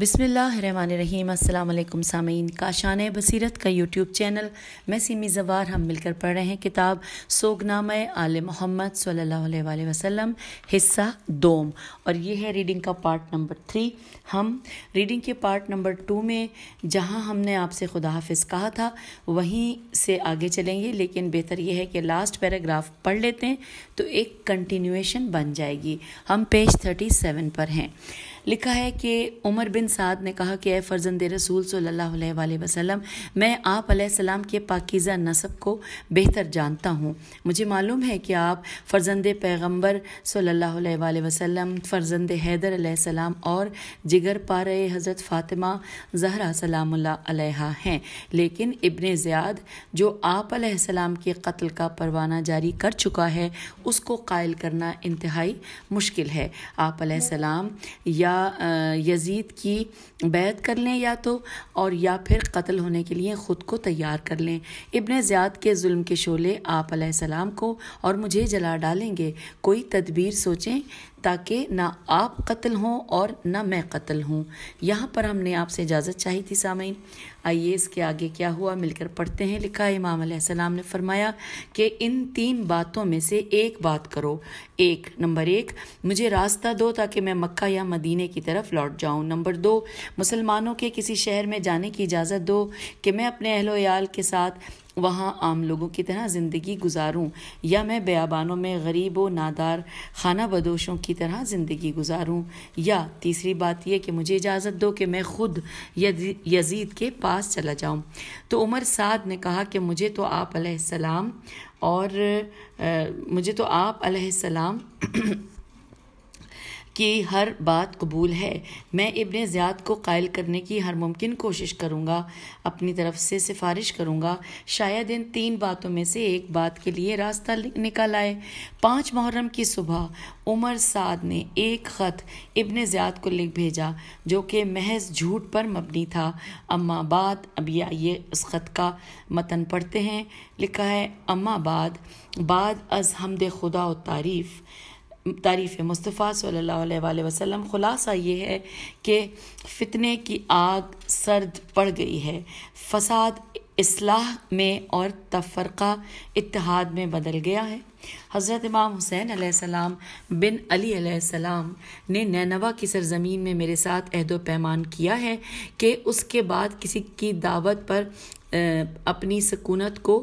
बिसमीम अल्लाम सामीन काशान बसीरत का यूट्यूब चैनल मैं सीमी जवार हम मिलकर पढ़ रहे हैं किताब सोगनाम आल मोहम्मद सल्ला अलैहि हिस्सा दोम और ये है रीडिंग का पार्ट नंबर थ्री हम रीडिंग के पार्ट नंबर टू में जहां हमने आपसे खुदा हाफ कहा था वहीं से आगे चलेंगे लेकिन बेहतर यह है कि लास्ट पैराग्राफ पढ़ लेते हैं तो एक कंटिन्यूशन बन जाएगी हम पेज थर्टी सेवन पर हैं लिखा है कि उमर बिन साद ने कहा कि ए फ़र्जंद रसूल सल्ला वसलम मैं आप सलाम के पाकिज़ा नसब को बेहतर जानता हूँ मुझे मालूम है कि आप फ़र्जंद पैगम्बर सल्ला वसलम फ़र्जंद हैदर सलाम और जिगर पारे हज़रत फ़ातिमा जहरा सलाम हैं लेकिन इबन ज़्याद जो आप सलाम के कत्ल का परवाना जारी कर चुका है उसको कायल करना इंतहाई मुश्किल है आप सलाम या या यजीद की बैत कर लें या तो और या फिर कत्ल होने के लिए ख़ुद को तैयार कर लें इबन ज़्याद के जुल्म के शोले आप सलाम को और मुझे जला डालेंगे कोई तदबीर सोचें ताकि ना आप कत्ल हों और ना मैं कत्ल हूँ यहाँ पर हमने आपसे इजाज़त चाहिए थी सामीन आइए इसके आगे क्या हुआ मिलकर पढ़ते हैं लिखा इमाम सलाम ने फरमाया कि इन तीन बातों में से एक बात करो एक नंबर एक मुझे रास्ता दो ताकि मैं मक्का या मदीने की तरफ लौट जाऊं नंबर दो मुसलमानों के किसी शहर में जाने की इजाज़त दो कि मैं अपने अहलोयाल के साथ वहाँ आम लोगों की तरह ज़िंदगी गुजारूं या मैं बयाबानों में गरीब व नादार खाना बदोशों की तरह ज़िंदगी गुजारूं या तीसरी बात यह कि मुझे इजाज़त दो कि मैं खुद यजीद के पास चला जाऊं तो उमर साद ने कहा कि मुझे तो आप और आ, मुझे तो आप की हर बात कबूल है मैं इबन ज़ियाद को कायल करने की हर मुमकिन कोशिश करूँगा अपनी तरफ से सिफारिश करूँगा शायद इन तीन बातों में से एक बात के लिए रास्ता निकल आए पाँच मुहर्रम की सुबह उमर साद ने एक ख़त इबन ज़ियाद को लिख भेजा जो कि महज झूठ पर मबनी था अम्मा बाद अब ये उस ख़त का मतन पढ़ते हैं लिखा है अम्मा बाद बाद अज हमद खुदा व तारीफ़ तारीफ़ मुस्तफ़ा सल्ला अलैहि वसल्लम ख़ुलासा ये है कि फितने की आग सर्द पड़ गई है फसाद असलाह में और तफरक़ा इतिहाद में बदल गया है हज़रत इमाम हुसैन आसमाम बिन अली सलाम ने नैनवा की सरजमीन में मेरे साथ अहदो पैमान किया है कि उसके बाद किसी की दावत पर अपनी सकूनत को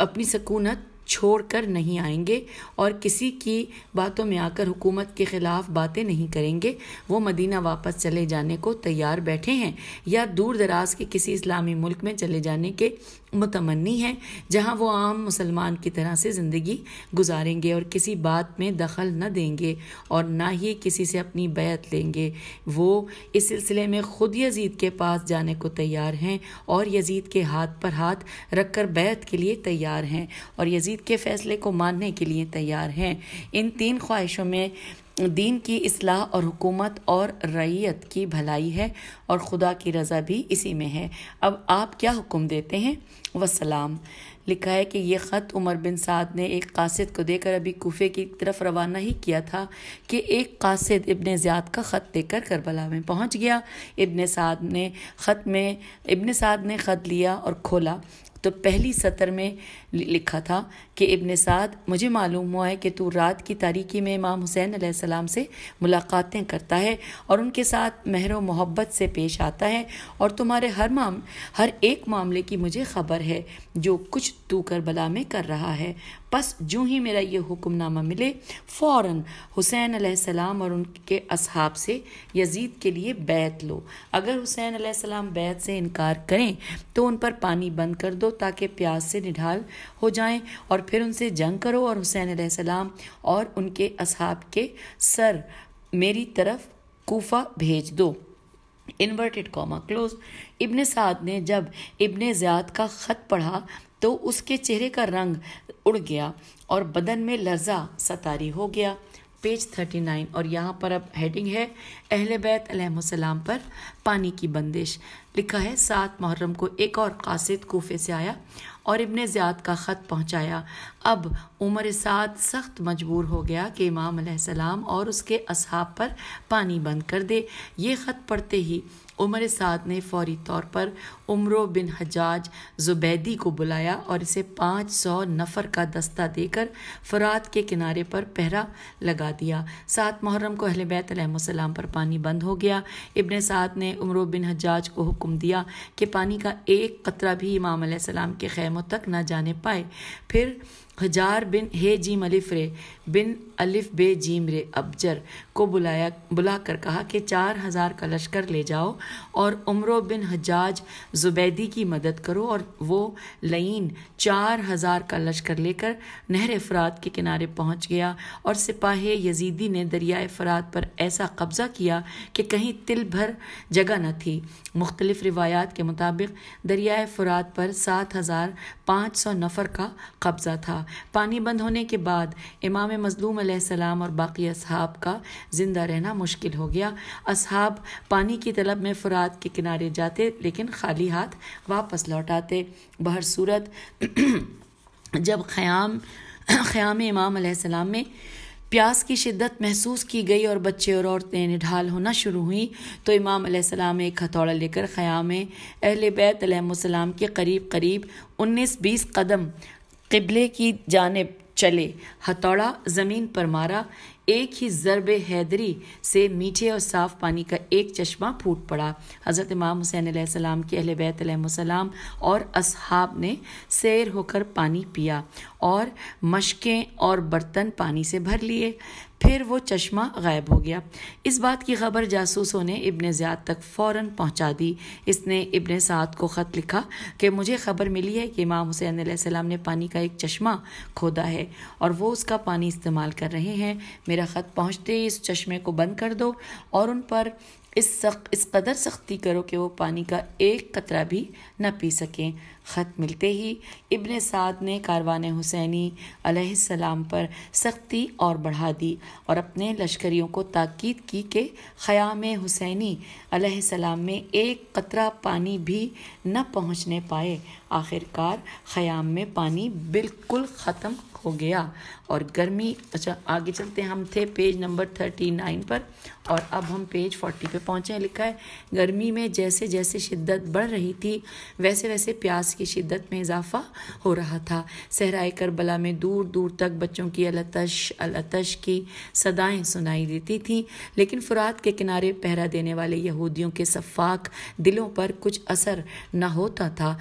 अपनी सकूनत छोड़कर नहीं आएंगे और किसी की बातों में आकर हुकूमत के ख़िलाफ़ बातें नहीं करेंगे वो मदीना वापस चले जाने को तैयार बैठे हैं या दूर दराज के किसी इस्लामी मुल्क में चले जाने के मतमनी है जहाँ वो आम मुसलमान की तरह से ज़िंदगी गुजारेंगे और किसी बात में दखल न देंगे और ना ही किसी से अपनी बैत लेंगे वो इस सिलसिले में ख़ुद यजीद के पास जाने को तैयार हैं और यजीद के हाथ पर हाथ रख कर बैत के लिए तैयार हैं और यजीद के फ़ैसले को मानने के लिए तैयार हैं इन तीन ख्वाहिशों में दीन की असलाह और हुकूमत और रईयत की भलाई है और खुदा की रज़ा भी इसी में है अब आप क्या हुक्म देते हैं वसलाम लिखा है कि यह ख़त उमर बिन साद ने एक कासिद को देकर अभी कोफे की तरफ रवाना ही किया था कि एक कासिद इब्न ज़्याद का ख़त देकर करबला में पहुंच गया इबन साद ने ख़त में इबन साद ने ख़त लिया और खोला तो पहली सतर में लिखा था कि इबन साद मुझे मालूम हुआ है कि तू रात की तारीकी में इमाम हुसैन आसमाम से मुलाकातें करता है और उनके साथ महर मोहब्बत से पेश आता है और तुम्हारे हर माम हर एक मामले की मुझे खबर है जो कुछ तू करबला में कर रहा है बस जो ही मेरा ये हुक्मनामा मिले फ़ौर हुसैन आसमाम और उनके अब से यजीद के लिए बैत लो अगर हुसैन आसमाम बैत से इनकार करें तो उन पर पानी बंद कर दो ताकि प्यास से निढाल हो जाएं और फिर उनसे जंग करो और हुसैन सलाम और उनके असहाब के सर मेरी तरफ कोफा भेज दो inverted comma close Ibn Saad ने जब इबन ज़ियाद का ख़त पढ़ा तो उसके चेहरे का रंग उड़ गया और बदन में लर्जा सतारी हो गया पेज थर्टी नाइन और यहाँ पर अब हेडिंग है अहल बैत अलैहिस्सलाम पर पानी की बंदिश लिखा है सात मुहर्रम को एक और कासिद कोफे से आया और इबन ज़्याद का ख़त पहुँचाया अब उमर साद सख्त मजबूर हो गया कि इमाम सलाम और उसके असहाब पर पानी बंद कर दे ये ख़त पढ़ते ही उमर साद ने फौरी तौर पर उम्र बिन हजाज जुबैदी को बुलाया और इसे पाँच सौ नफर का दस्ता देकर फरात के किनारे पर पहरा लगा दिया सात मुहर्रम को अहले बैत सलाम पर पानी बंद हो गया इब्ने साद ने उम्र बिन हजाज को हुक्म दिया कि पानी का एक कतरा भी इमाम सलाम के खैमों तक ना जाने पाए फिर हजार बिन हे जीम अलिफ रे बिन अलिफ बे जीम रे अबजर को बुलाया बुलाकर कहा कि चार हजार का लश्कर ले जाओ और उम्र बिन हजाज जुबैदी की मदद करो और वो लईन चार हज़ार का लश्कर लेकर नहर फरात के किनारे पहुंच गया और सिपाही यजीदी ने दरियाए फरात पर ऐसा कब्ज़ा किया कि कहीं तिल भर जगह न थी मुख्तलिफ रिवायात के मुताबिक दरियाए फ़रात पर सात हज़ार पाँच सौ नफर का कब्ज़ा था पानी बंद होने के बाद इमाम मजलूम सलाम और बाकी असहाब का ज़िंदा रहना मुश्किल हो गया असहाब पानी की तलब में फ़रात के किनारे जाते लेकिन खाली हाथ वापस लौट आते बहर सूरत जब ख़याम ख़याम इमाम में प्यास की शिद्दत महसूस की गई और बच्चे और औरतें निढाल होना शुरू हुई तो इमाम अलैहिस्सलाम एक हथौड़ा लेकर ख़याम अहल बैत के करीब करीब उन्नीस बीस कदम किबले की जानब चले हथौड़ा ज़मीन पर मारा एक ही ज़रब हैदरी से मीठे और साफ़ पानी का एक चश्मा फूट पड़ा हज़रत इमाम हुसैन सलाम के अहल बैतम और असहाब ने सैर होकर पानी पिया और मशकें और बर्तन पानी से भर लिए फिर वो चश्मा गायब हो गया इस बात की खबर जासूसों ने इबन ज़्याद तक फ़ौर पहुँचा दी इसने इबन साद को ख़त लिखा कि मुझे खबर मिली है कि इमाम हुसैन सलाम ने पानी का एक चश्मा खोदा है और वो उसका पानी इस्तेमाल कर रहे हैं मेरा ख़त पहुँचते ही इस चश्मे को बंद कर दो और उन पर इस सख इस कदर सख्ती करो कि वो पानी का एक कतरा भी ना पी सकें ख़त मिलते ही इब्ने साद ने कारवान हुसैनी अलैहिस्सलाम पर सख्ती और बढ़ा दी और अपने लश्करियों को ताकीद की कि ख़याम हुसैनी अलैहिस्सलाम में एक कतरा पानी भी न पहुंचने पाए आखिरकार ख़याम में पानी बिल्कुल ख़त्म हो गया और गर्मी अच्छा आगे चलते हम थे पेज नंबर थर्टी नाइन पर और अब हम पेज फोर्टी पे पहुँचे लिखा है गर्मी में जैसे जैसे शिद्दत बढ़ रही थी वैसे वैसे प्यास की शिद्दत में इजाफा हो रहा था सहराए करबला में दूर दूर तक बच्चों की अलतश अलतश की सदाएं सुनाई देती थीं लेकिन फुरात के किनारे पहरा देने वाले यहूदियों के सफ़ाक दिलों पर कुछ असर न होता था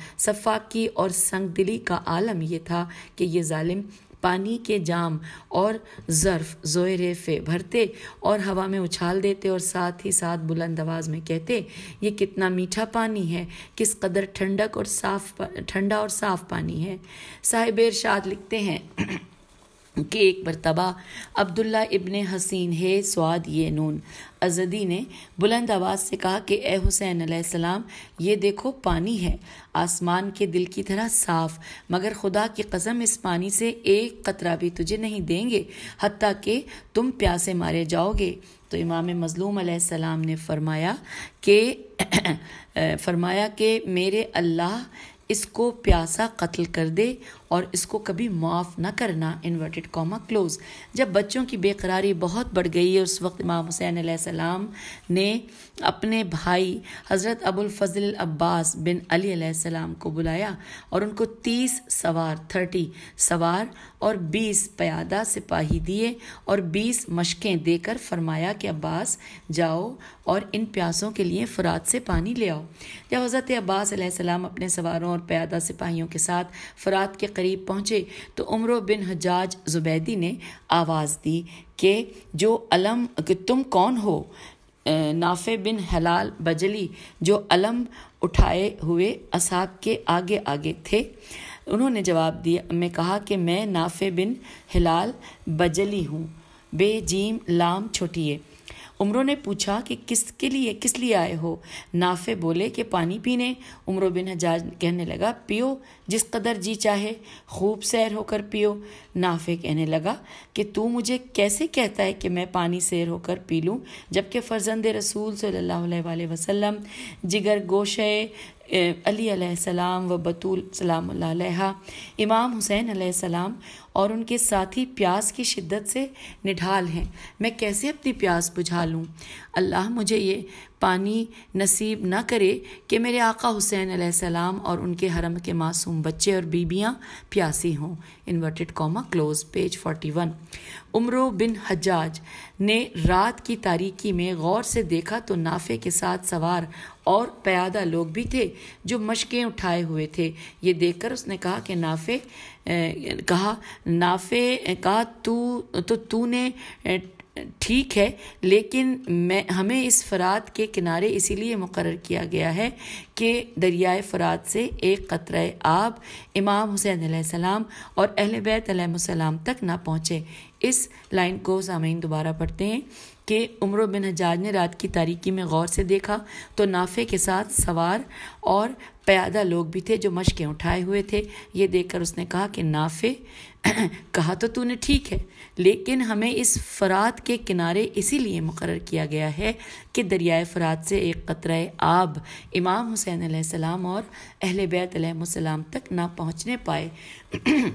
की और संगदिली का आलम यह था कि ये ालिम पानी के जाम और ज़र्फ रेफे भरते और हवा में उछाल देते और साथ ही साथ बुलंद आवाज़ में कहते ये कितना मीठा पानी है किस कदर ठंडक और साफ ठंडा और साफ पानी है साहिब इरशाद लिखते हैं कि एक मरतबा अब्दुल्ला इबन हसीन है स्वाद ये नून अजदी ने बुलंद आवाज़ से कहा कि ए हुसैन सलाम ये देखो पानी है आसमान के दिल की तरह साफ मगर खुदा की कसम इस पानी से एक कतरा भी तुझे नहीं देंगे हती कि तुम प्यासे मारे जाओगे तो इमाम मज़लूम सलाम ने फरमाया कि फरमाया कि मेरे अल्लाह इसको प्यासा कत्ल कर दे और इसको कभी माफ़ ना करना इन्वर्टेड कॉमा क्लोज जब बच्चों की बेकरारी बहुत बढ़ गई है उस वक्त इमाम हुसैन सलाम ने अपने भाई हज़रत अबुलफ़ल अब्बास बिन अली सलाम को बुलाया और उनको तीस सवार थर्टी सवार और बीस प्यादा सिपाही दिए और बीस मशकें देकर फरमाया कि अब्बास जाओ और इन प्यासों के लिए फ़रात से पानी ले आओ जब हज़रत अब्बास अपने सवारों और प्यादा सिपाहियों के साथ फ़रात के करीब पहुंचे तो उम्र बिन हजाज जुबैदी ने आवाज़ दी कि जो अलम कि तुम कौन हो नाफे बिन हलाल बजली जो अलम उठाए हुए असाब के आगे आगे थे उन्होंने जवाब दिया मैं कहा कि मैं नाफे बिन हलाल बजली हूँ बेजीम लाम छोटिए उम्रों ने पूछा कि किसके लिए किस लिए आए हो नाफे बोले कि पानी पीने उम्र बिन हजाज कहने लगा पियो जिस कदर जी चाहे खूब सैर होकर पियो नाफे कहने लगा कि तू मुझे कैसे कहता है कि मैं पानी सैर होकर पी लूँ जबकि फ़र्जंद रसूल सल्ला वसम जिगर गोशे अलीसम व बतूल सलाम इमाम हुसैन सलाम और उनके साथी प्यास की शिद्दत से निढाल हैं मैं कैसे अपनी प्यास बुझा लूँ अल्लाह मुझे ये पानी नसीब न करे कि मेरे आका हुसैन सलाम और उनके हरम के मासूम बच्चे और बीबियाँ प्यासी हों inverted comma close page one Amr bin Hajjaj ने रात की तारीकी में गौर से देखा तो नाफे के साथ सवार और प्यादा लोग भी थे जो मशकें उठाए हुए थे ये देखकर उसने कहा कि नाफे ए, कहा नाफे कहा तू तो तूने ठीक है लेकिन मैं हमें इस फ़रात के किनारे इसीलिए मुकर किया गया है कि दरियाए फ़रात से एक क़तरा आब इमाम हुसैन सलाम और अहल बैतम तक ना पहुँचे इस लाइन को सामीन दोबारा पढ़ते हैं कि उम्र बिन हजाज ने रात की तारीकी में गौर से देखा तो नाफे के साथ सवार और प्यादा लोग भी थे जो मशकें उठाए हुए थे ये देखकर उसने कहा कि नाफे कहा तो तूने ठीक है लेकिन हमें इस फ़रात के किनारे इसीलिए मुकर किया गया है कि दरियाए फ़रात से एक क़तरा आब इमाम हुसैन आसमाम और अहल बैतम तक ना पहुँचने पाए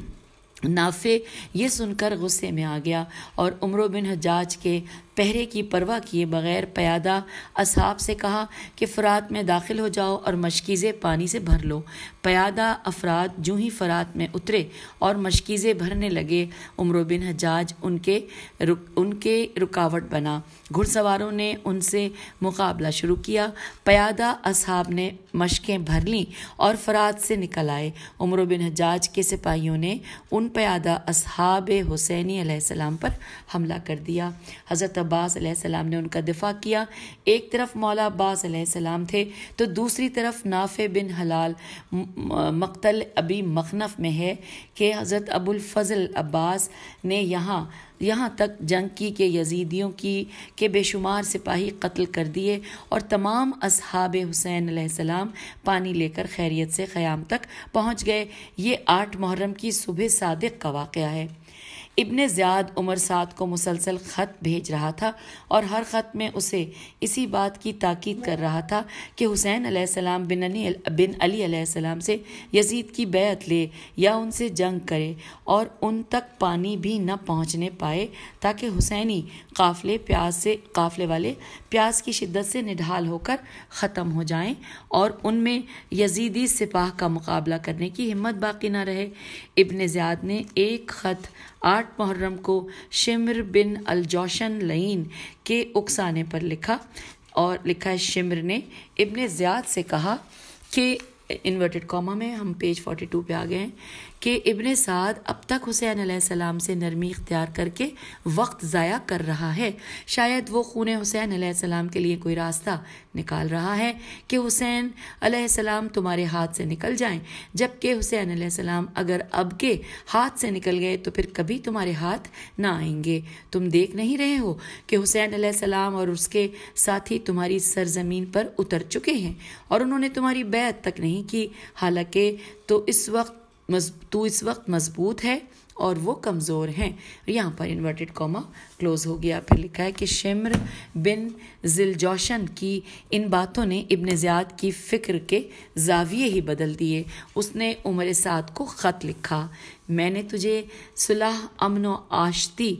नाफे ये सुनकर गुस्से में आ गया और उम्र बिन हजाज के पहरे की परवाह किए बगैर प्यादा असहाब से कहा कि फ़रात में दाखिल हो जाओ और मशकीज़े पानी से भर लो प्यादा अफराद जूँ ही फ़रात में उतरे और मशकीज़े भरने लगे उम्र बिन हजाज उनके रुक, उनके रुकावट बना घुड़सवारों ने उनसे मुकाबला शुरू किया प्यादा असहाब ने मशकें भर लीं और फरात से निकल आए उम्र बिन हजाज के सिपाहियों ने उन प्यादा असहाब हुसैनी पर हमला कर दिया हज़रत अब्बास सलाम ने उनका दिफा किया एक तरफ मौला अब्बास थे तो दूसरी तरफ नाफे बिन हलाल मकतल अभी मखनफ में है कि हज़रत फजल अब्बास ने यहाँ यहाँ तक जंग की के यजीदियों की के बेशुमार सिपाही कत्ल कर दिए और तमाम असहाब हुसैन सलाम पानी लेकर खैरियत से ख़याम तक पहुँच गए ये आठ मुहर्रम की सुबह सादक का वाक़ है इब्ने ज़्याद उमर साद को मुसलसल ख़त भेज रहा था और हर ख़त में उसे इसी बात की ताकीद कर रहा था कि हुसैन आसमाम बिन अली बिन अली सलाम से यजीद की बैत ले या उनसे जंग करे और उन तक पानी भी न पहुँचने पाए ताकि हुसैनी काफ़ले प्यास से काफ़ले वाले प्यास की शिद्दत से निढाल होकर ख़त्म हो जाए और उनमें यजीदी सिपाह का मुकाबला करने की हिम्मत बाकी ना रहे इब्न ज़्याद ने एक ख़त आठ मुहर्रम को शिमर बिन अल जोशन लईन के उकसाने पर लिखा और लिखा है शिमर ने इब्ने ज़ियाद से कहा कि इन्वर्टेड कॉमा में हम पेज 42 पे आ गए हैं कि इबन साद अब तक हुसैन सलाम से नरमी इख्तियार करके वक्त ज़ाया कर रहा है शायद वो खून हुसैन सलाम के लिए कोई रास्ता निकाल रहा है कि हुसैन सलाम तुम्हारे हाथ से निकल जाएं जबकि हुसैन सलाम अगर अब के हाथ से निकल गए तो फिर कभी तुम्हारे हाथ ना आएंगे तुम देख नहीं रहे हो कि हुसैन सलाम और उसके साथी तुम्हारी सरजमीन पर उतर चुके हैं और उन्होंने तुम्हारी बैत तक नहीं की हालांकि तो इस वक्त तू इस वक्त मजबूत है और वो कमज़ोर हैं यहाँ पर इन्वर्टेड कॉमा क्लोज हो गया फिर लिखा है कि शिमर बिन जिलजौशन की इन बातों ने इबन ज़ियाद की फ़िक्र के जाविये ही बदल दिए उसने उमर साद को ख़त लिखा मैंने तुझे सुलह अमन आशती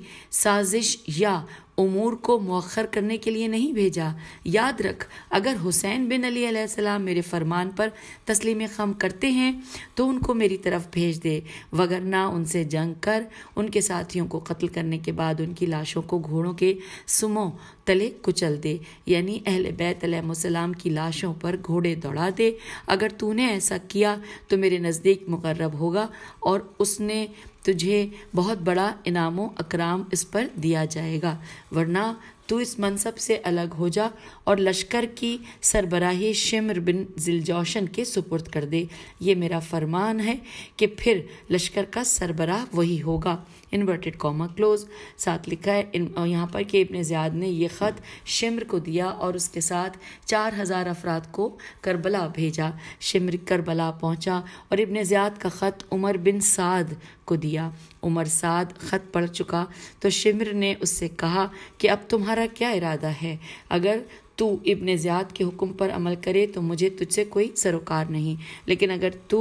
साजिश या उमूर को मौखर करने के लिए नहीं भेजा याद रख अगर हुसैन बिन अली सलाम मेरे फरमान पर तस्लीम खम करते हैं तो उनको मेरी तरफ भेज दे वगरना उनसे जंग कर उनके साथियों को कत्ल करने के बाद उनकी लाशों को घोड़ों के सुमो तले कुचल दे यानी अहल बैत अलैहिस्सलाम की लाशों पर घोड़े दौड़ा दे अगर तूने ऐसा किया तो मेरे नज़दीक मुकर्रब होगा और उसने तुझे बहुत बड़ा इनाम अकराम इस पर दिया जाएगा वरना तू इस मनसब से अलग हो जा और लश्कर की सरबराही शिमर बिन जिलजौशन के सुपुर्द कर दे ये मेरा फरमान है कि फिर लश्कर का सरबराह वही होगा इन्वर्टेड कॉमा क्लोज साथ लिखा है यहाँ पर कि इब्ने ज़्याद ने यह ख़त शिमर को दिया और उसके साथ चार हज़ार अफराद को करबला भेजा शिमर करबला पहुँचा और इब्ने ज़्याद का ख़त उमर बिन साद को दिया उमर साद ख़त पढ़ चुका तो शिमर ने उससे कहा कि अब तुम्हारा क्या इरादा है अगर तू इब्न ज़ियाद के हुक्म पर अमल करे तो मुझे तुझसे कोई सरोकार नहीं लेकिन अगर तू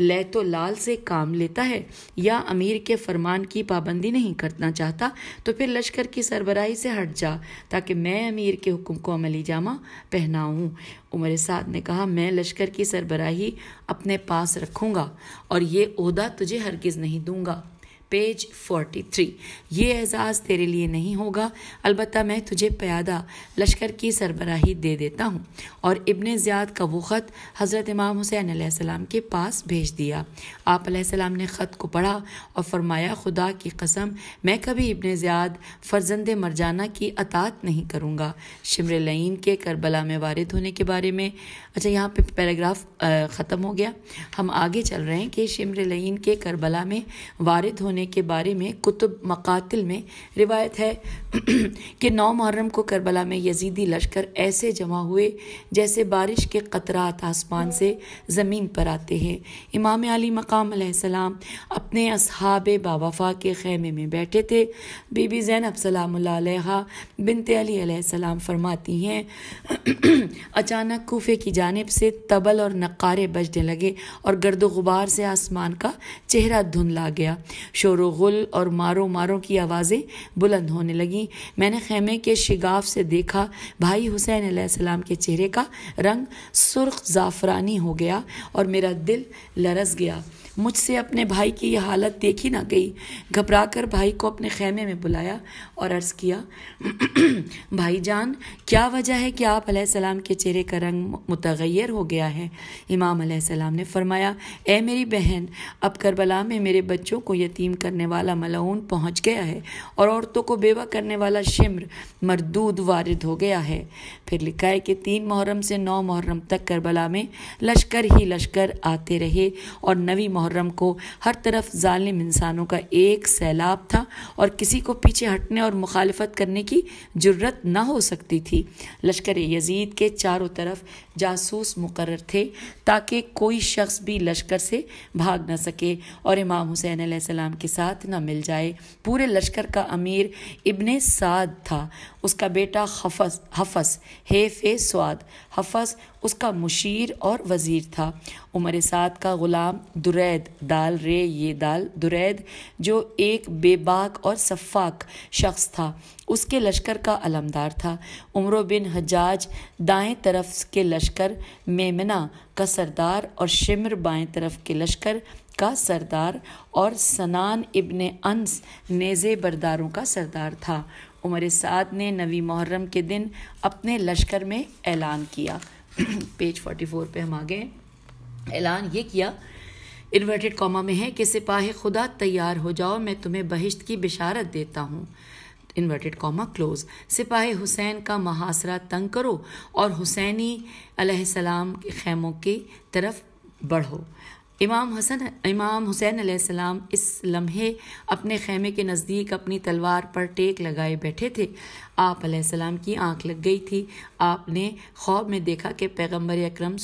ले तो लाल से काम लेता है या अमीर के फरमान की पाबंदी नहीं करना चाहता तो फिर लश्कर की सरबराही से हट जा ताकि मैं अमीर के हुक्म को अमली जामा पहनाऊँ उमर साद ने कहा मैं लश्कर की सरबराही अपने पास रखूँगा और ये अहदा तुझे हरगिज़ नहीं दूँगा पेज फोर्टी थ्री ये एजाज़ तेरे लिए नहीं होगा अलबत् मैं तुझे प्यादा लश्कर की सरबराही दे देता हूँ और इबन ज़्याद का वो ख़त हज़रत इमाम हुसैन आसमाम के पास भेज दिया आप सलाम ने ख़त को पढ़ा और फरमाया खुदा की कसम मैं कभी इबन ज़्याद फर्जंद मरजाना की अतात नहीं करूँगा शिमर लईन के करबला में वारद होने के बारे में अच्छा यहाँ पर पैराग्राफ ख़त्म हो गया हम आगे चल रहे हैं कि शिमर लईन के करबला में वारद होने होने के बारे में कुतुब मकातिल में रिवायत है कि नौ मुहर्रम को करबला में यजीदी लश्कर ऐसे जमा हुए जैसे बारिश के कतरात आसमान से ज़मीन पर आते हैं इमाम अली मकाम सलाम अपने अहाब बाबाफा के खैमे में बैठे थे बीबी जैनब सलाम बिनते अलीसम फरमाती हैं अचानक कोफे की जानब से तबल और नकारे बजने लगे और गर्द गुबार से आसमान का चेहरा धुंधला गया शोर गुल और मारो मारो की आवाज़ें बुलंद होने लगीं मैंने खेमे के शिगाफ से देखा भाई हुसैन सलाम के चेहरे का रंग सुर्ख ज़ाफ़रानी हो गया और मेरा दिल लरस गया मुझसे अपने भाई की यह हालत देखी ना गई घबराकर भाई को अपने खेमे में बुलाया और अर्ज़ किया भाई जान क्या वजह है कि आप सलाम के चेहरे का रंग मुतगैर हो गया है इमाम सलाम ने फरमाया ए मेरी बहन अब करबला में मेरे बच्चों को यतीम करने वाला मलाउन पहुंच गया है और औरतों को बेवा करने वाला शिम्र मरदूद वारिद हो गया है फिर लिखा है कि तीन मुहर्रम से नौ मुहर्रम तक करबला में लश्कर ही लश्कर आते रहे और नवी मुहर्रम मुहर्रम को हर तरफ जालिम इंसानों का एक सैलाब था और किसी को पीछे हटने और मुखालफत करने की जरूरत ना हो सकती थी लश्कर यजीद के चारों तरफ जासूस मुकर थे ताकि कोई शख्स भी लश्कर से भाग ना सके और इमाम हुसैन सलाम के साथ ना मिल जाए पूरे लश्कर का अमीर इबन साद था उसका बेटा हफस हफस हे फे स्वाद हफस उसका मुशीर और वज़ीर था उमर साद का ग़ुलाम दुरैद दाल रे ये दाल दुरैद जो एक बेबाक और शफाक शख्स था उसके लश्कर का अलमदार था उम्र बिन हजाज दाएं तरफ के लश्कर मेमना का सरदार और शिमर बाएं तरफ के लश्कर का सरदार और सनान इब्ने अनस नेज़े बरदारों का सरदार था उमर साद ने नवी मुहर्रम के दिन अपने लश्कर में ऐलान किया पेज 44 पे हम आ गए ऐलान ये किया इन्वर्टेड कॉमा में है कि सिपाही खुदा तैयार हो जाओ मैं तुम्हें बहिश्त की बिशारत देता हूँ इन्वर्टेड कॉमा क्लोज सिपाही हुसैन का महासरा तंग करो और हुसैनी सलाम के खैमों की तरफ बढ़ो इमाम हसन इमाम हुसैन आसमाम इस लम्हे अपने खेमे के नज़दीक अपनी तलवार पर टेक लगाए बैठे थे आप सलाम की आंख लग गई थी आपने ख्वाब में देखा कि पैगम्बर अक्रम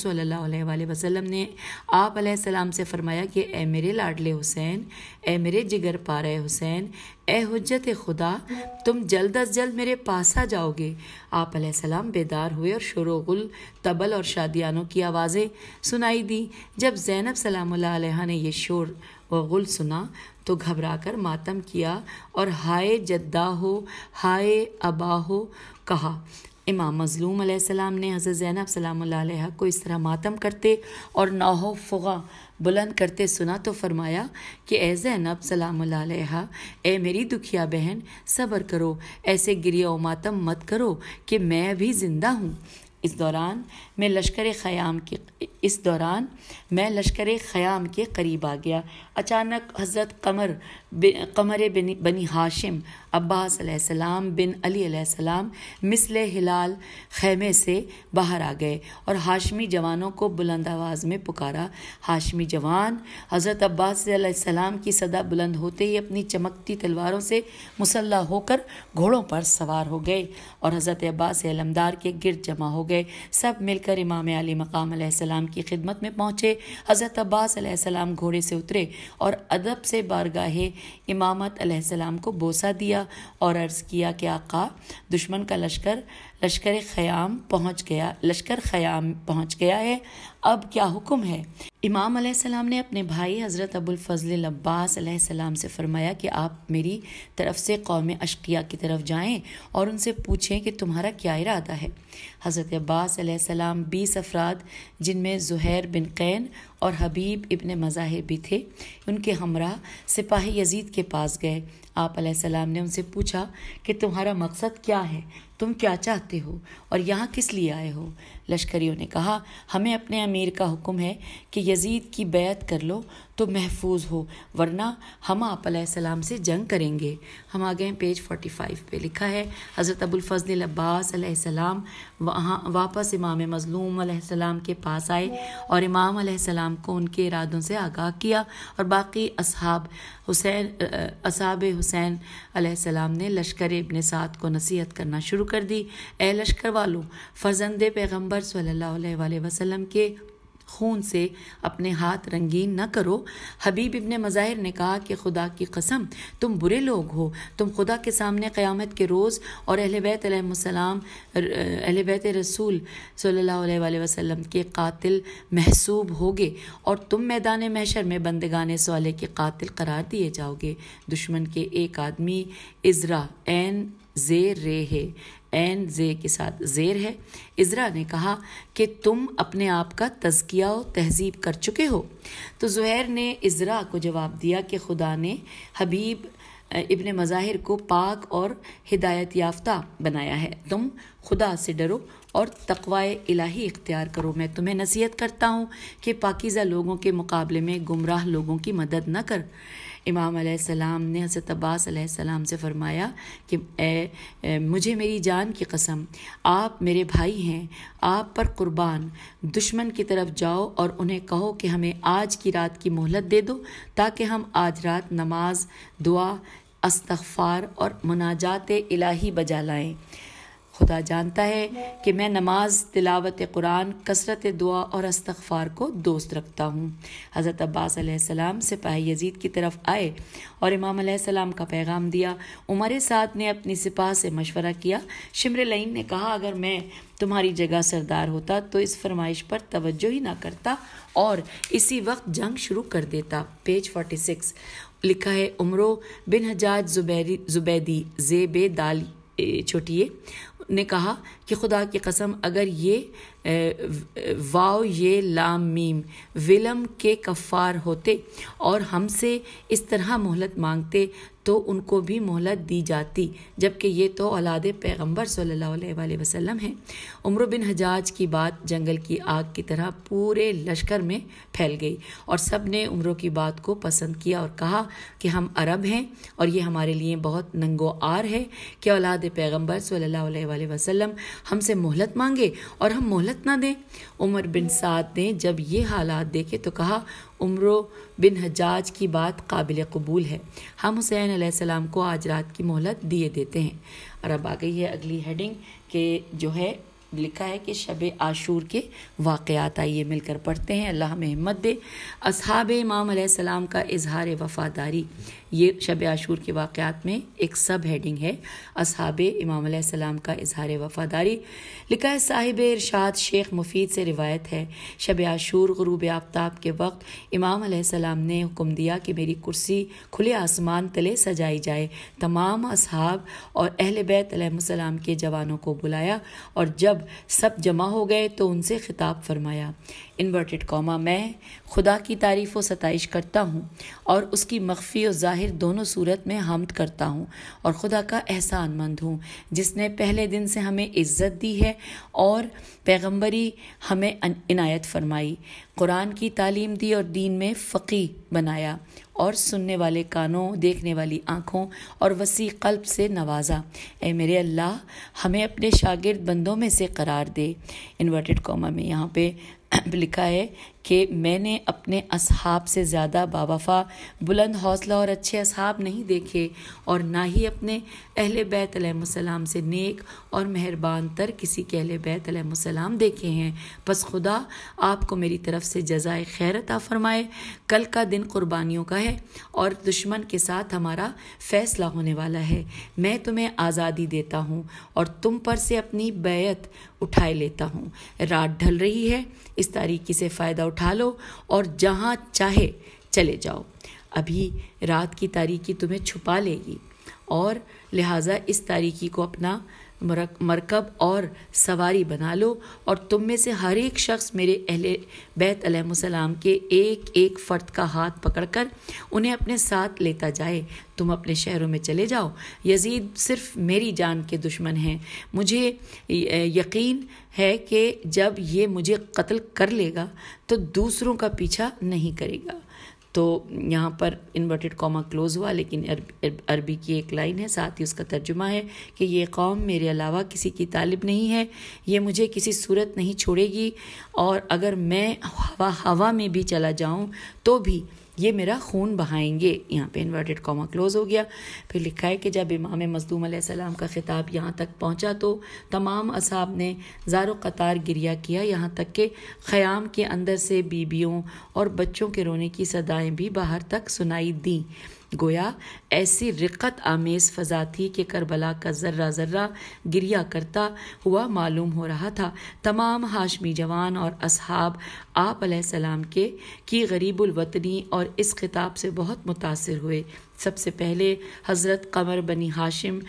वसलम ने आप सलाम से फरमाया कि ए मेरे लाडले हुसैन ए मेरे जिगर पारे हुसैन ए हजत खुदा तुम जल्द अज जल्द मेरे पास आ जाओगे आप सलाम बेदार हुए और शोरगुल तबल और शादियानों की आवाज़ें सुनाई दी जब जैनब सलाम ने यह शोर व गुल सुना तो घबराकर मातम किया और हाय जद्दा हो हाय अबा हो कहा इमाम मज़लूम सलाम ने हज़रत ज़ैनब सलाम को इस तरह मातम करते और नाहो फ़ुगा बुलंद करते सुना तो फरमाया कि ए ज़ैनब सलाम ए मेरी दुखिया बहन सब्र करो ऐसे गिरिया मातम मत करो कि मैं भी ज़िंदा हूँ इस दौरान मैं लश्कर ख़याम के इस दौरान मैं लश्कर ख़याम के करीब आ गया अचानक हज़रत कमर कमर बिन बनी हाशिम अब्बास बिन अली सलाम मिसल हिलाल खैमे से बाहर आ गए और हाशमी जवानों को बुलंद आवाज़ में पुकारा हाशमी जवान हज़रत अब्बास की सदा बुलंद होते ही अपनी चमकती तलवारों से मुसल्ला होकर घोड़ों पर सवार हो गए और हज़रत अब्बास अलमदार के गिरद जमा हो गए सब मिलकर इमाम अली मकाम की खिदमत में पहुँचे हज़रत अब्बास घोड़े से उतरे और अदब से बारगाह इमामत सलाम को बोसा दिया और अर्ज़ किया कि आका दुश्मन का लश्कर लश्कर ख़याम पहुंच गया लश्कर ख़याम पहुंच गया है अब क्या हुक्म है इमाम सलाम ने अपने भाई हज़रत फजल अब्बास सलाम से फ़रमाया कि आप मेरी तरफ से कौम अशकिया की तरफ जाएं और उनसे पूछें कि तुम्हारा क्या इरादा है हज़रत अब्बास सलाम बीस अफराद जिनमें जहैर बिन कैन और हबीब इबन मज़ाहिर भी थे उनके हमरा सिपाही यजीद के पास गए आप ने उनसे पूछा कि तुम्हारा मकसद क्या है तुम क्या चाहते हो और यहाँ किस लिए आए हो लश्करियों ने कहा हमें अपने अमीर का हुक्म है कि यजीद की बैत कर लो तो महफूज हो वरना हम आप सलाम से जंग करेंगे हम आ गए हैं पेज 45 पे लिखा है हज़रत अबुलफजल अब्बास सलाम वहाँ वापस इमाम मज़लूम सलाम के पास आए और इमाम सलाम को उनके इरादों से आगाह किया और बाकी असहाब हुसैन असाब हुसैन सलाम ने लश्कर इबन साद को नसीहत करना शुरू कर दी ए लश्कर वालों फर्जंद पैगम्बर पैगंबर सल्लल्लाहु अलैहि वसल्लम के खून से अपने हाथ रंगीन न करो हबीब इब्ने मज़ाहिर ने कहा कि खुदा की कसम तुम बुरे लोग हो तुम खुदा के सामने क़यामत के रोज़ और अहल बैतम अहल बैत रसूल सल्ला वसम के कातिल महसूब होगे और तुम मैदान महशर में बंदगान सवाले के कातिल करार दिए जाओगे दुश्मन के एक आदमी इज़रा एन जेर रे है एन जे के साथ जेर है इजरा ने कहा कि तुम अपने आप का तजकिया व तहजीब कर चुके हो तो जहैर ने इजरा को जवाब दिया कि खुदा ने हबीब इबन मज़ाहिर को पाक और हिदायत याफ्ता बनाया है तुम खुदा से डरो और तकवा इलाही इख्तियार करो मैं तुम्हें नसीहत करता हूँ कि पाकिज़ा लोगों के मुकाबले में गुमराह लोगों की मदद न कर इमाम सलाम ने हज़रत अब्बास सलाम से फ़रमाया कि ए, ए, मुझे मेरी जान की कसम आप मेरे भाई हैं आप पर कुर्बान दुश्मन की तरफ जाओ और उन्हें कहो कि हमें आज की रात की मोहलत दे दो ताकि हम आज रात नमाज दुआ अस्तफ़ार और मुनाजात इलाही बजा लाएँ खुदा जानता है कि मैं नमाज तिलावत कुरान कसरत दुआ और अस्तफ़ार को दोस्त रखता हूँ हज़रत अब्बास सिपाही यजीद की तरफ आए और इमाम का पैगाम दिया उमर साद ने अपनी सिपाह से मशवरा किया शिमर लईन ने कहा अगर मैं तुम्हारी जगह सरदार होता तो इस फरमाइश पर तवज्जो ही ना करता और इसी वक्त जंग शुरू कर देता पेज सिक्स लिखा है उम्रो बिन हजाज जुबैरी जुबैदी जेब दाल छोटिए ने कहा कि खुदा की कसम अगर ये वाव ये लाम मीम विलम के कफ़ार होते और हमसे इस तरह मोहलत मांगते तो उनको भी मोहलत दी जाती जबकि ये तो औलाद पैगम्बर सल्ला वसम हैं उम्र बिन हजाज की बात जंगल की आग की तरह पूरे लश्कर में फैल गई और सब ने उम्र की बात को पसंद किया और कहा कि हम अरब हैं और ये हमारे लिए बहुत नंगो आर है कि औलाद पैगम्बर सल्ला वसम हमसे मोहलत मांगे और हम मोहलत जमानत ना दें उमर बिन साद ने जब ये हालात देखे तो कहा उम्र बिन हजाज की बात काबिल कबूल है हम हुसैन आसमाम को आज रात की मोहलत दिए देते हैं और अब आ गई है अगली हेडिंग के जो है लिखा है कि शब आशूर के वाक़ात आइए मिलकर पढ़ते हैं अल्लाह में हिम्मत दे असहाब इमाम का इजहार वफ़ादारी ये शब आशूर के वाक़ात में एक सब हेडिंग है अब इमाम सलाम का इजहार वफ़ादारी लिखा है साहिब इरशाद शेख मुफीद से रिवायत है शब आशूर गरूब आफ्ताब के वक्त इमाम सलाम ने हुक्म दिया कि मेरी कुर्सी खुले आसमान तले सजाई जाए तमाम असहाब और अहल बैतम के जवानों को बुलाया और जब सब जमा हो गए तो उनसे खिताब फरमाया इन्वर्टेड कौमा मैं खुदा की तारीफ़ व सतश करता हूँ और उसकी मख्फी और ज़ाहिर ज़ाहिर दोनों सूरत में हमद करता हूँ और ख़ुदा का एहसान मंद हूँ जिसने पहले दिन से हमें इज़्ज़त दी है और पैगम्बरी हमें इनायत फरमाई कुरान की तालीम दी और दीन में फ़की बनाया और सुनने वाले कानों देखने वाली आँखों और वसी कल्ब से नवाजा ए मेरे अल्लाह हमें अपने शागिर्द बंदों में से करार दे इन्वर्टेड कॉमा में यहाँ पे लिखा है कि मैंने अपने असहाब से ज़्यादा बावफ़ा बुलंद हौसला और अच्छे असहाब नहीं देखे और ना ही अपने अहल बैत सलाम से नेक और मेहरबान तर किसी के अहल बैत अलैहिस्सलाम देखे हैं बस खुदा आपको मेरी तरफ से जजाय ख़ैरत फरमाए कल का दिन कुर्बानियों का है और दुश्मन के साथ हमारा फैसला होने वाला है मैं तुम्हें आज़ादी देता हूँ और तुम पर से अपनी बैत उठाए लेता हूँ रात ढल रही है इस तारीकी से फ़ायदा उठा लो और जहाँ चाहे चले जाओ अभी रात की तारीकी तुम्हें छुपा लेगी और लिहाजा इस तारीकी को अपना मरकब और सवारी बना लो और तुम में से हर एक शख्स मेरे अहल बैत अलैहिस्सलाम के एक एक फ़र्द का हाथ पकड़कर उन्हें अपने साथ लेता जाए तुम अपने शहरों में चले जाओ यजीद सिर्फ मेरी जान के दुश्मन हैं मुझे यकीन है कि जब ये मुझे कत्ल कर लेगा तो दूसरों का पीछा नहीं करेगा तो यहाँ पर इन्वर्टेड कॉमा क्लोज हुआ लेकिन अरबी की एक लाइन है साथ ही उसका तर्जुमा है कि ये कौम मेरे अलावा किसी की तालिब नहीं है ये मुझे किसी सूरत नहीं छोड़ेगी और अगर मैं हवा हवा में भी चला जाऊँ तो भी ये मेरा खून बहाएंगे यहाँ पे इन्वर्टेड कॉमा क्लोज हो गया फिर लिखा है कि जब इमाम मजदूम सलाम का ख़िताब यहाँ तक पहुँचा तो तमाम असाब ने ज़ार कतार गिरिया किया यहाँ तक के ख़याम के अंदर से बीबियों और बच्चों के रोने की सदाएँ भी बाहर तक सुनाई दी गोया ऐसी रिक्कत आमेज़ फ़जा थी कि करबला का जर्रा जर्रा गिरिया करता हुआ मालूम हो रहा था तमाम हाशमी जवान और असहाब आप सलाम के की गरीबुलवतनी और इस खिताब से बहुत मुतासर हुए सबसे पहले हज़रत कमर बनी हाशिम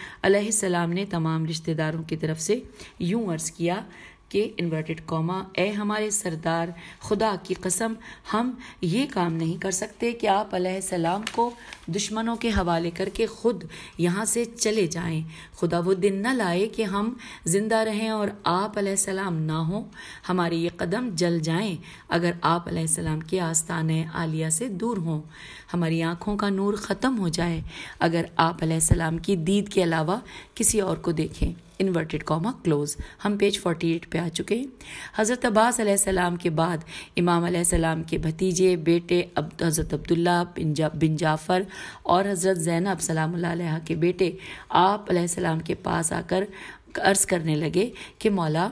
सलाम ने तमाम रिश्तेदारों की तरफ से यूँ अर्ज़ किया के इन्वर्टेड कॉमा ए हमारे सरदार खुदा की कसम हम ये काम नहीं कर सकते कि आप सलाम को दुश्मनों के हवाले करके ख़ुद यहाँ से चले जाएं खुदा वो दिन न लाए कि हम ज़िंदा रहें और आप सलाम ना हो हमारे ये कदम जल जाएं अगर आप सलाम के आस्थान आलिया से दूर हों हमारी आँखों का नूर ख़त्म हो जाए अगर आप सलाम की दीद के अलावा किसी और को देखें इन्वर्टेड कॉमा क्लोज हम पेज 48 पे आ चुके हैं हज़रत अब्बास सलाम के बाद इमाम सलाम के भतीजे बेटे अब हज़रत अब्दुल्ला बिन, जा, बिन जाफ़र और हज़रत ज़ैनब सलाम के बेटे आप सलाम के पास आकर अर्ज़ करने लगे कि मौला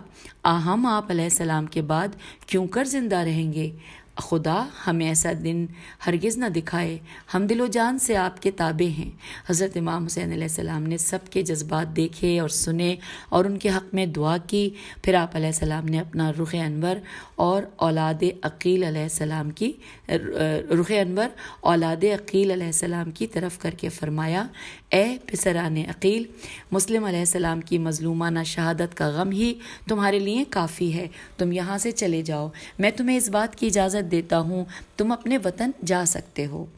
हम आप सलाम के बाद क्यों कर ज़िंदा रहेंगे खुदा हमें ऐसा दिन हरगिज़ ना दिखाए हम दिलो जान से आपके ताबे हैं हज़रत इमाम हुसैन सलाम ने सबके जज्बात देखे और सुने और उनके हक़ में दुआ की फिर आप सलाम ने अपना रुख अनवर और औलाद अकील सलाम की रुख अनवर औलाद अकील सलाम की तरफ करके फ़रमाया ए पिसरान अकील मुस्लिम सलाम की मज़लूमाना शहादत का गम ही तुम्हारे लिए काफ़ी है तुम यहाँ से चले जाओ मैं तुम्हें इस बात की इजाज़त इजाज़त देता हूँ तुम अपने वतन जा सकते हो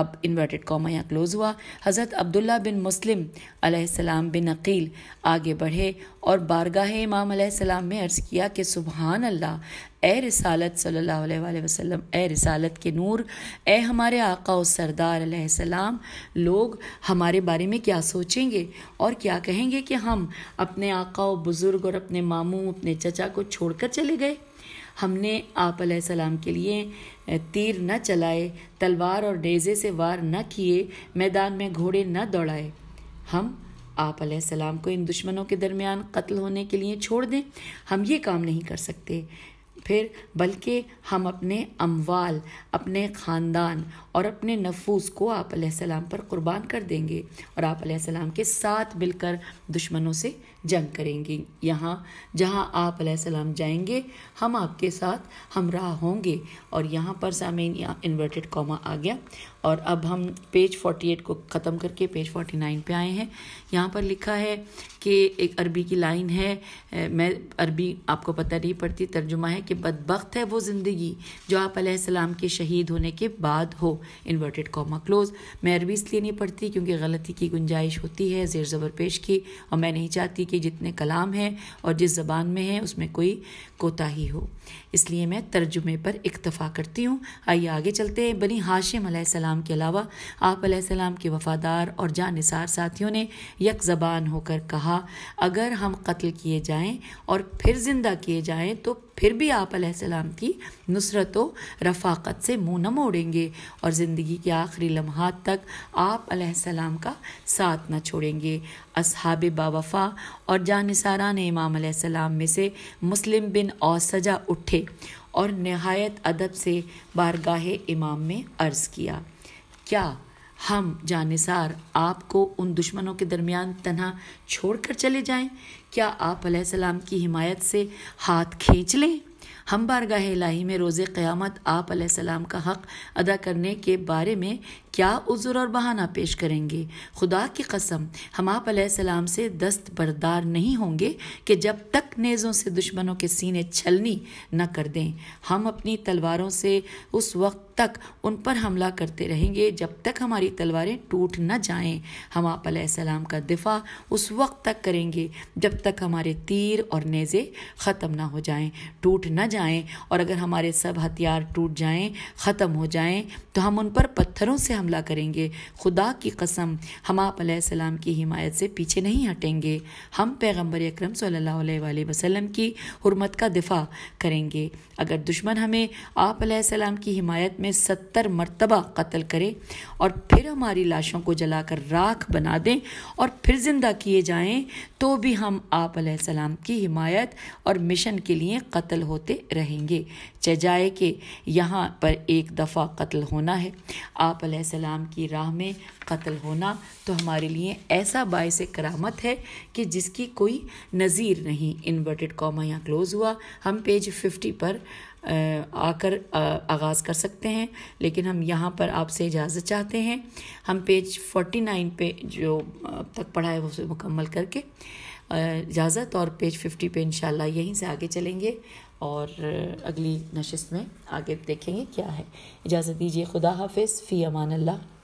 अब इन्वर्टेड कॉमा यहाँ क्लोज़ हुआ हज़रत अब्दुल्ला बिन मुस्लिम अलैहिस्सलाम बिन अकील आगे बढ़े और बारगाह इमाम अलैहिस्सलाम में अर्ज़ किया कि सुबहान अल्लाह ए रिसालत सल्लल्लाहु अलैहि वसल्लम ए रिसालत के नूर ए हमारे आका और सरदार अलैहिस्सलाम लोग हमारे बारे में क्या सोचेंगे और क्या कहेंगे कि हम अपने आका और बुज़ुर्ग और अपने मामू अपने चचा को छोड़कर चले गए हमने आप सलाम के लिए तीर न चलाए तलवार और डेजे से वार न किए मैदान में घोड़े न दौड़ाए हम आप सलाम को इन दुश्मनों के दरमियान कत्ल होने के लिए छोड़ दें हम ये काम नहीं कर सकते फिर बल्कि हम अपने अमवाल अपने ख़ानदान और अपने नफूस को आप सलाम पर कुर्बान कर देंगे और आप सलाम के साथ मिलकर दुश्मनों से जंग करेंगे यहाँ जहाँ आप सलाम जाएंगे हम आपके साथ हमराह होंगे और यहाँ पर सामीन यहाँ इन्वर्टेड कॉमा आ गया और अब हम पेज 48 को ख़त्म करके पेज 49 पे आए हैं यहाँ पर लिखा है कि एक अरबी की लाइन है मैं अरबी आपको पता नहीं पड़ती तर्जुमा है कि बदबख्त है वो ज़िंदगी जो आप सलाम के शहीद होने के बाद हो इन्वर्टेड कॉमा क्लोज मैं अरबी इसलिए नहीं पढ़ती क्योंकि गलती की गुंजाइश होती है ज़ेर ज़बर पेश की और मैं नहीं चाहती कि जितने कलाम हैं और जिस ज़बान में हैं उसमें कोई कोताही हो इसलिए मैं तर्जुमे पर इक्तफ़ा करती हूँ आइए आगे चलते हैं बनी हाशिम सलाम के अलावा आप सलाम के वफ़ादार और जानसार साथियों ने यक ज़बान होकर कहा अगर हम कत्ल किए जाएं और फिर ज़िंदा किए जाएं तो फिर भी आप सलाम की नुसरत व रफाकत से मुँह न मोड़ेंगे और ज़िंदगी के आखिरी लम्हात तक आप सलाम का साथ न छोड़ेंगे असहाब बावफ़ा और ने इमाम सलाम में से मुस्लिम बिन औसजा उठे और नहायत अदब से बारगाह इमाम में अर्ज़ किया क्या हम जानिसार आपको उन दुश्मनों के दरमियान तनहा कर चले जाएं? क्या आप सलाम की हिमायत से हाथ खींच लें हम बारगाह इलाही में रोज़ क़यामत आप सलाम का हक़ अदा करने के बारे में क्या उज़र और बहाना पेश करेंगे खुदा की कसम हम आप सलाम से दस्त बरदार नहीं होंगे कि जब तक नेज़ों से दुश्मनों के सीने छलनी न कर दें हम अपनी तलवारों से उस वक्त तक उन पर हमला करते रहेंगे जब तक हमारी तलवारें टूट न जाएं हम आप सलाम का दिफा उस वक्त तक करेंगे जब तक हमारे तीर और नेज़े ख़त्म ना हो जाएं टूट न जाएं और अगर हमारे सब हथियार टूट जाएं ख़त्म हो जाएं तो हम उन पर पत्थरों से हमला करेंगे खुदा की कसम हम आप सलाम की हिमायत से पीछे नहीं हटेंगे हम पैगम्बर अक्रम वसलम की हरमत का दिफा करेंगे अगर दुश्मन हमें आप सलाम की हिमायत में सत्तर मरतबा कत्ल करे और फिर हमारी लाशों को जलाकर राख बना दें और फिर ज़िंदा किए जाएं तो भी हम आप सलाम की हिमायत और मिशन के लिए कत्ल होते रहेंगे चजाए के यहाँ पर एक दफ़ा कत्ल होना है आप सलाम की राह में कत्ल होना तो हमारे लिए ऐसा बायस करामत है कि जिसकी कोई नज़ीर नहीं इन्वर्टेड कॉमा यहाँ क्लोज़ हुआ हम पेज फिफ्टी पर आकर आगाज़ कर सकते हैं लेकिन हम यहाँ पर आपसे इजाज़त चाहते हैं हम पेज फोर्टी नाइन पे जो अब तक पढ़ा है उसे मुकम्मल करके इजाज़त और पेज फिफ्टी पे इन यहीं से आगे चलेंगे और अगली नशस्त में आगे देखेंगे क्या है इजाज़त दीजिए खुदा हाफिज़ फ़ी अमान अल्लाह